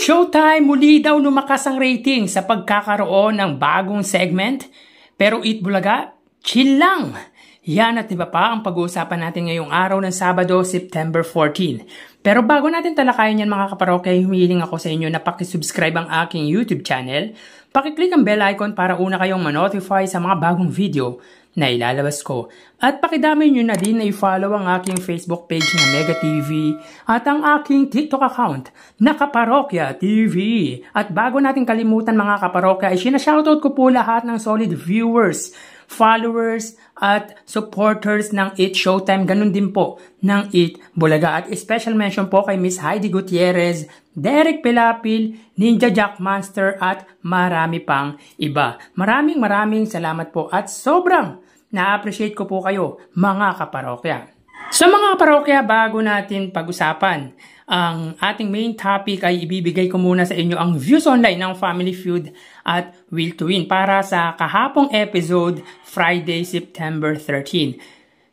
Showtime muli daw lumakas ang rating sa pagkakaroon ng bagong segment. Pero Eat Bulaga, chill lang! Yan at iba pa ang pag-uusapan natin ngayong araw ng Sabado, September 14. Pero bago natin talakayan yan mga kaparokya, humiling ako sa inyo na pakisubscribe ang aking YouTube channel, pakiclick ang bell icon para una kayong manotify sa mga bagong video na ilalabas ko. At pakidami nyo na din na i-follow ang aking Facebook page na Mega TV at ang aking TikTok account na Kaparokya TV. At bago natin kalimutan mga kaparokya, ay sinashoutout ko po lahat ng solid viewers followers at supporters ng It Showtime. Ganun din po ng It Bulaga. At special mention po kay Miss Heidi Gutierrez, Derek Pilapil, Ninja Jack Monster at marami pang iba. Maraming maraming salamat po at sobrang na-appreciate ko po kayo mga kaparokya. Sa mga kaparokya, bago natin pag-usapan, ang ating main topic ay ibibigay ko muna sa inyo ang views online ng Family Feud at Will to Win para sa kahapong episode Friday, September 13.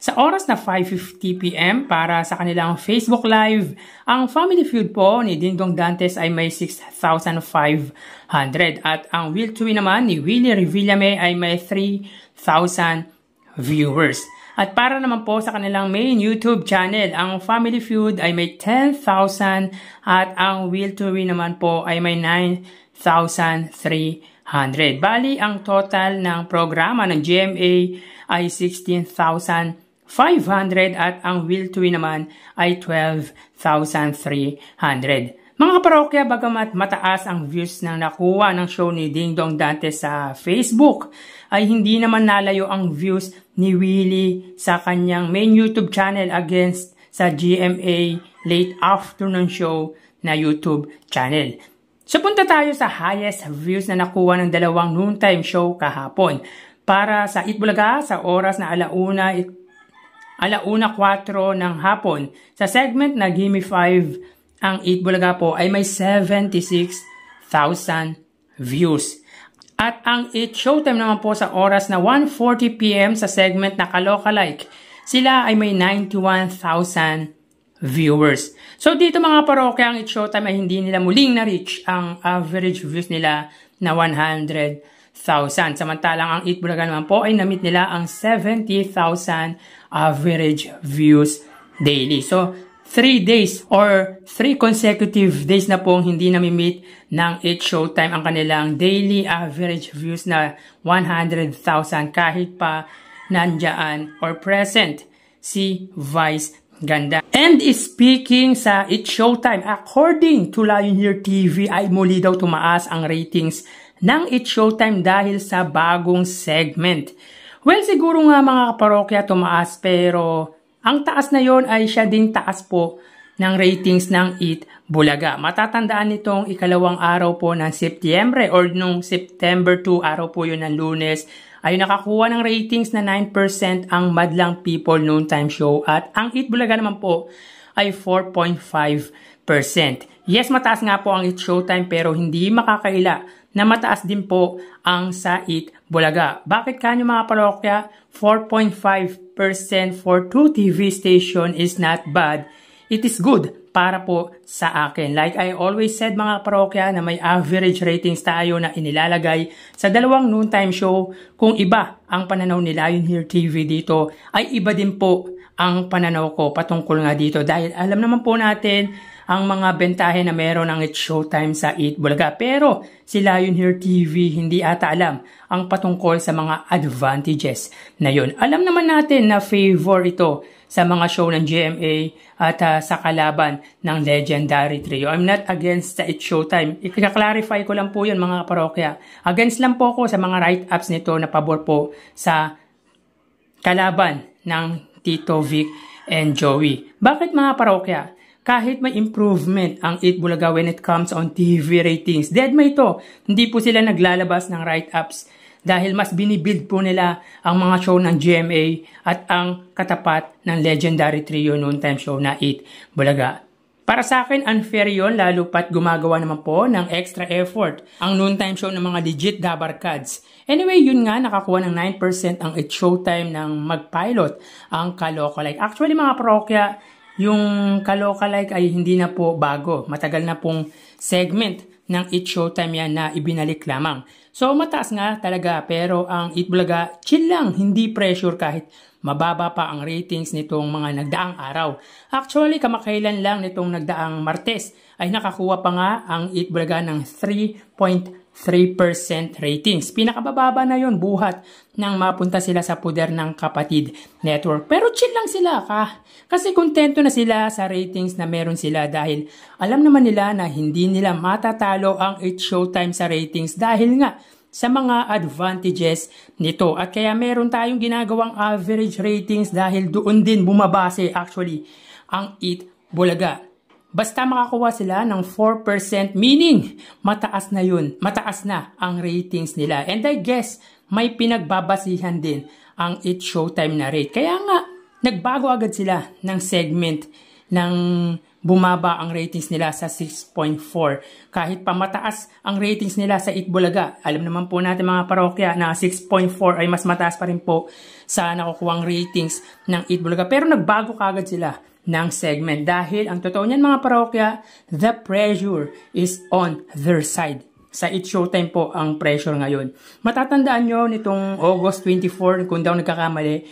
Sa oras na 5.50pm para sa kanilang Facebook Live, ang Family Feud po ni Dingdong Dantes ay may 6,500 at ang Will to Win naman ni Willie Revillame ay may 3,000 viewers. At para naman po sa kanilang main YouTube channel, ang Family Feud ay may 10,000 at ang Will to Win naman po ay may 9,300. Bali, ang total ng programa ng GMA ay 16,500 at ang Will to Win naman ay 12,300. Mga parokya, bagamat mataas ang views ng nakuha ng show ni Ding Dong Dante sa Facebook, ay hindi naman nalayo ang views ni Willie sa kanyang main YouTube channel against sa GMA Late Afternoon Show na YouTube channel. So punta tayo sa highest views na nakuha ng dalawang noontime show kahapon. Para sa Itbulaga, sa oras na alauna, alauna 4 ng hapon, sa segment na Gimme 5 ang Eat Bulaga po ay may 76,000 views. At ang Eat Showtime naman po sa oras na 1.40pm sa segment na Kalokalike, sila ay may 91,000 viewers. So dito mga parokya, ang Eat Showtime ay hindi nila muling na-reach ang average views nila na 100,000. Samantalang ang Eat Bulaga naman po ay namit nila ang 70,000 average views daily. So, 3 days or 3 consecutive days na pong hindi nami-meet ng 8 Showtime ang kanilang daily average views na 100,000 kahit pa nandyan or present si Vice Ganda. And speaking sa It's Showtime, according to Lion Year TV ay muli daw tumaas ang ratings ng It's Showtime dahil sa bagong segment. Well, siguro nga mga kaparokya tumaas pero ang taas na yon ay siya din taas po ng ratings ng Eat Bulaga. Matatandaan nitong ikalawang araw po ng Setyembre or nung September 2 araw po yun ng lunes ay nakakuha ng ratings na 9% ang Madlang People Time Show at ang Eat Bulaga naman po ay 4.5%. Yes, mataas nga po ang It Showtime pero hindi makakaila na mataas din po ang Sait Bulaga. Bakit kanyo mga parokya? 4.5% for 2 TV station is not bad. It is good para po sa akin. Like I always said mga parokya na may average ratings tayo na inilalagay sa dalawang noontime show. Kung iba ang pananaw ni Lion Here TV dito ay iba din po ang pananaw ko patungkol nga dito. Dahil alam naman po natin ang mga bentahe na meron ang It's Showtime sa 8 Bulaga. Pero si Lionheart TV hindi ata alam ang patungkol sa mga advantages na yon. Alam naman natin na favor ito sa mga show ng GMA at uh, sa kalaban ng Legendary Trio. I'm not against sa It's Showtime. Ika-clarify ko lang po yun mga parokya. Against lang po ako sa mga write-ups nito na pabor po sa kalaban ng Tito Vic and Joey. Bakit mga parokya? kahit may improvement ang Bulaga when it comes on TV ratings. Dead may ito, hindi po sila naglalabas ng write-ups dahil mas binibuild po nila ang mga show ng GMA at ang katapat ng legendary trio noon time show na 8 Bulaga. Para sa akin, unfair yon lalo pat gumagawa naman po ng extra effort ang noontime show ng mga legit dabarkads. Anyway, yun nga, nakakuha ng 9% ang it showtime ng mag-pilot ang Kalokolike. Actually, mga parokya, yung Kaloka Like ay hindi na po bago. Matagal na pong segment ng It Showtime yan na ibinalik lamang. So mataas nga talaga pero ang It Bulaga chill lang, hindi pressure kahit mababa pa ang ratings nitong mga nagdaang araw. Actually kamakailan lang nitong nagdaang Martes ay nakakuha pa nga ang It Bulaga ng 3. 3% ratings. Pinakabababa na yon buhat nang mapunta sila sa puder ng kapatid network. Pero chill lang sila ka. Kasi kontento na sila sa ratings na meron sila dahil alam naman nila na hindi nila matatalo ang 8 Showtime sa ratings dahil nga sa mga advantages nito. At kaya meron tayong ginagawang average ratings dahil doon din bumabase actually ang 8 Bulaga. Basta makakuha sila ng 4%, meaning mataas na yun, mataas na ang ratings nila. And I guess may pinagbabasihan din ang It Showtime na rate. Kaya nga, nagbago agad sila ng segment ng Bumaba ang ratings nila sa 6.4. Kahit pa mataas ang ratings nila sa Itbulaga, alam naman po natin mga parokya na 6.4 ay mas mataas pa rin po sa nakukuhang ratings ng Itbulaga. Pero nagbago kagad sila ng segment dahil ang totoo niyan mga parokya, the pressure is on their side sa It Showtime po ang pressure ngayon. Matatandaan nyo nitong August 24, kung daw nagkakamali,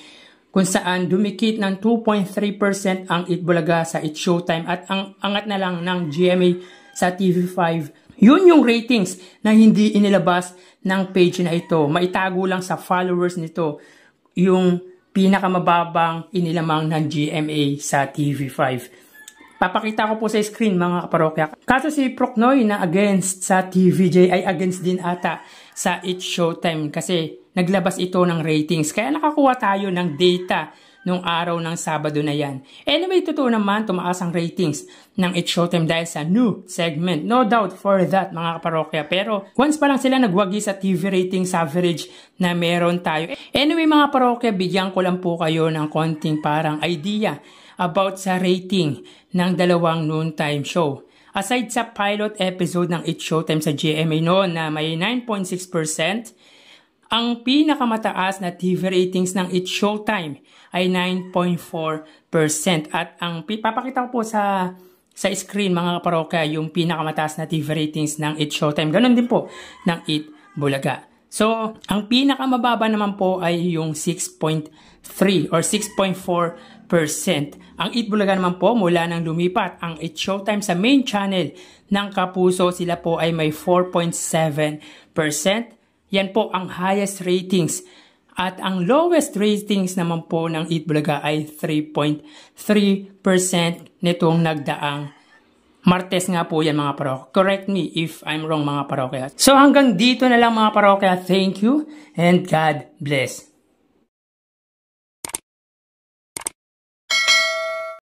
kung saan dumikit ng 2.3% ang Itbulaga sa It Showtime at ang angat na lang ng GMA sa TV5. Yun yung ratings na hindi inilabas ng page na ito. Maitago lang sa followers nito yung pinakamababang inilamang ng GMA sa TV5. Papakita ko po sa screen mga kaparokya. Kaso si Proknoy na against sa TVJ ay against din ata sa It Showtime kasi naglabas ito ng ratings. Kaya nakakuha tayo ng data nung araw ng Sabado na yan. Anyway, totoo naman, tumaas ang ratings ng It's Showtime dahil sa new segment. No doubt for that, mga kaparokya. Pero once pa lang sila nagwagi sa TV ratings average na meron tayo. Anyway, mga parokya, bigyan ko lang po kayo ng konting parang idea about sa rating ng dalawang noontime show. Aside sa pilot episode ng It's Showtime sa GMA noon na may 9.6%, ang pinakamataas na TV ratings ng It's Showtime ay 9.4% at ang papakita ko po sa sa screen mga kaparokya yung pinakamataas na TV ratings ng It's Showtime. Ganun din po ng It Bulaga. So, ang pinakamababa naman po ay yung 6.3 or 6.4%. Ang Eat Bulaga naman po mula nang lumipat ang Eat Showtime sa main channel ng Kapuso, sila po ay may 4.7%. Yan po ang highest ratings. At ang lowest ratings naman po ng Eat Bulaga ay 3.3% nitong nagdaang Martes nga po yan mga parokya. Correct me if I'm wrong mga parokya. So hanggang dito na lang mga parokya. Thank you and God bless.